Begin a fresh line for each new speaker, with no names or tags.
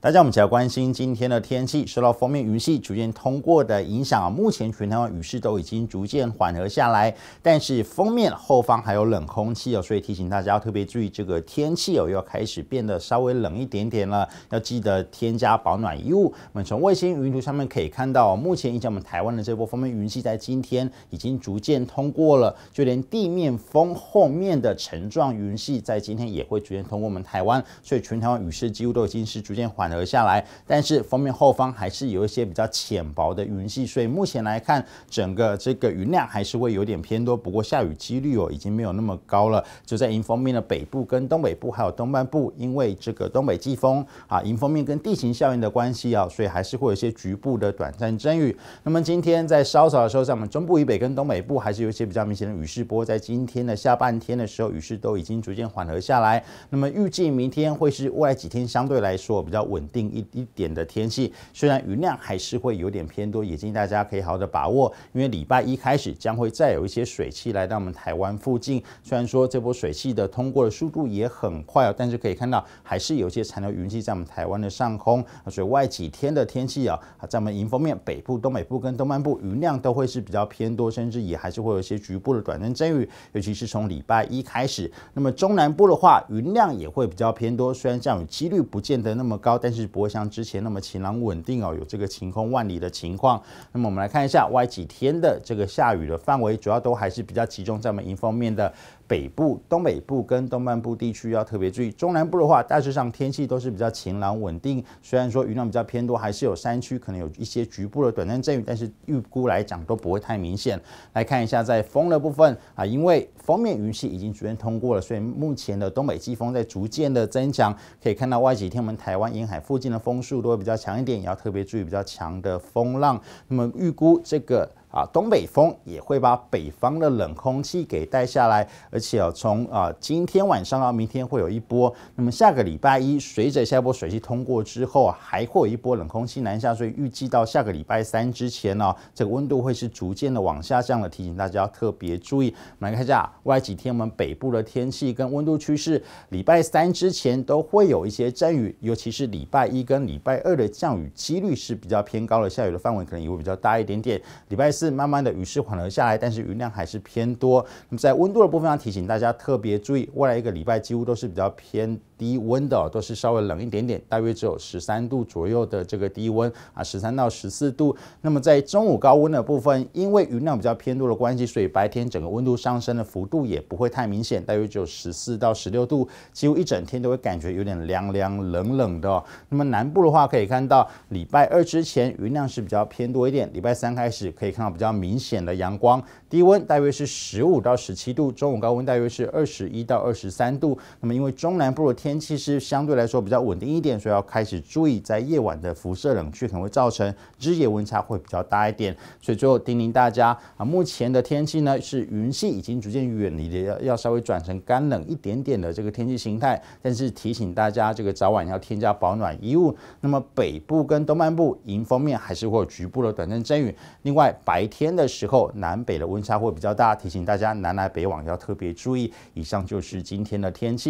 大家，我们主要关心今天的天气。受到封面云系逐渐通过的影响啊，目前全台湾雨势都已经逐渐缓和下来。但是封面后方还有冷空气哦，所以提醒大家要特别注意这个天气哦，又要开始变得稍微冷一点点了。要记得添加保暖衣物。我们从卫星云图上面可以看到，目前影响我们台湾的这波封面云系在今天已经逐渐通过了。就连地面风后面的层状云系，在今天也会逐渐通过我们台湾，所以全台湾雨势几乎都已经是逐渐缓。和下来，但是封面后方还是有一些比较浅薄的云系，所以目前来看，整个这个云量还是会有点偏多。不过下雨几率哦，已经没有那么高了。就在迎风面的北部、跟东北部还有东半部，因为这个东北季风啊，迎风面跟地形效应的关系啊，所以还是会有一些局部的短暂阵雨。那么今天在稍早的时候，在我们中部以北跟东北部还是有一些比较明显的雨势，不过在今天的下半天的时候，雨势都已经逐渐缓和下来。那么预计明天会是未来几天相对来说比较稳。稳定一一点的天气，虽然云量还是会有点偏多，也建议大家可以好好的把握，因为礼拜一开始将会再有一些水汽来到我们台湾附近。虽然说这波水汽的通过的速度也很快哦，但是可以看到还是有些残留云气在我们台湾的上空。所以外几天的天气啊，在我们迎风面北部、东北部跟东南部云量都会是比较偏多，甚至也还是会有一些局部的短暂阵雨。尤其是从礼拜一开始，那么中南部的话云量也会比较偏多，虽然降雨几率不见得那么高，但但是不会像之前那么晴朗稳定哦，有这个晴空万里的情况。那么我们来看一下，外几天的这个下雨的范围，主要都还是比较集中在我们迎风面的。北部、东北部跟东半部地区要特别注意，中南部的话，大致上天气都是比较晴朗稳定，虽然说云量比较偏多，还是有山区可能有一些局部的短暂阵雨，但是预估来讲都不会太明显。来看一下在风的部分啊，因为封面云系已经逐渐通过了，所以目前的东北季风在逐渐的增强，可以看到外几天我们台湾沿海附近的风速都会比较强一点，也要特别注意比较强的风浪。那么预估这个。啊，东北风也会把北方的冷空气给带下来，而且啊，从啊今天晚上到明天会有一波。那么下个礼拜一，随着下一波水汽通过之后，还会有一波冷空气南下，所以预计到下个礼拜三之前呢，这个温度会是逐渐的往下降的。提醒大家要特别注意。我们来看一下未来几天我们北部的天气跟温度趋势。礼拜三之前都会有一些阵雨，尤其是礼拜一跟礼拜二的降雨几率是比较偏高的，下雨的范围可能也会比较大一点点。礼拜三。是慢慢的雨势缓和下来，但是雨量还是偏多。那么在温度的部分上，提醒大家特别注意，未来一个礼拜几乎都是比较偏。低温的都是稍微冷一点点，大约只有十三度左右的这个低温啊，十三到十四度。那么在中午高温的部分，因为云量比较偏多的关系，所以白天整个温度上升的幅度也不会太明显，大约只有十四到十六度，几乎一整天都会感觉有点凉凉冷冷的。那么南部的话，可以看到礼拜二之前云量是比较偏多一点，礼拜三开始可以看到比较明显的阳光。低温大约是十五到十七度，中午高温大约是二十一到二十三度。那么因为中南部的天气是相对来说比较稳定一点，所以要开始注意在夜晚的辐射冷却，可能会造成日夜温差会比较大一点。所以最后叮咛大家啊，目前的天气呢是云系已经逐渐远离的，要要稍微转成干冷一点点的这个天气形态。但是提醒大家，这个早晚要添加保暖衣物。那么北部跟东半部迎风面还是会有局部的短暂阵雨。另外白天的时候，南北的温。温差会比较大，提醒大家南来北往要特别注意。以上就是今天的天气。